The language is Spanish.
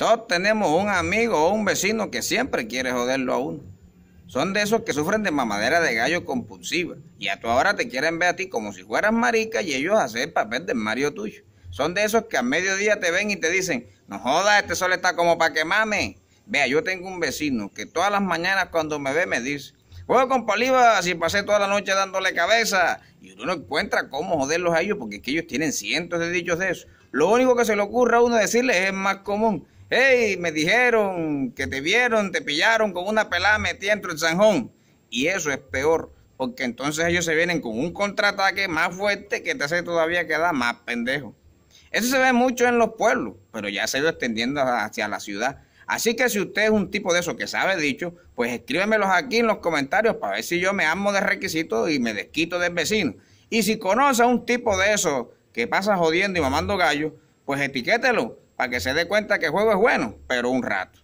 Todos tenemos un amigo o un vecino que siempre quiere joderlo a uno. Son de esos que sufren de mamadera de gallo compulsiva y a tu ahora te quieren ver a ti como si fueras marica y ellos hacen el papel de Mario tuyo. Son de esos que a mediodía te ven y te dicen, no jodas, este sol está como para que mame. Vea, yo tengo un vecino que todas las mañanas cuando me ve me dice, juego con palivas y pasé toda la noche dándole cabeza. Y uno no encuentra cómo joderlos a ellos porque es que ellos tienen cientos de dichos de eso. Lo único que se le ocurre a uno decirles es más común hey, me dijeron que te vieron, te pillaron con una pelada metida dentro del zanjón. Y eso es peor, porque entonces ellos se vienen con un contraataque más fuerte que te hace todavía quedar más pendejo. Eso se ve mucho en los pueblos, pero ya se va extendiendo hacia la ciudad. Así que si usted es un tipo de eso que sabe dicho, pues escríbemelos aquí en los comentarios para ver si yo me amo de requisito y me desquito del vecino. Y si conoce a un tipo de eso que pasa jodiendo y mamando gallo, pues etiquételo para que se dé cuenta que el juego es bueno, pero un rato.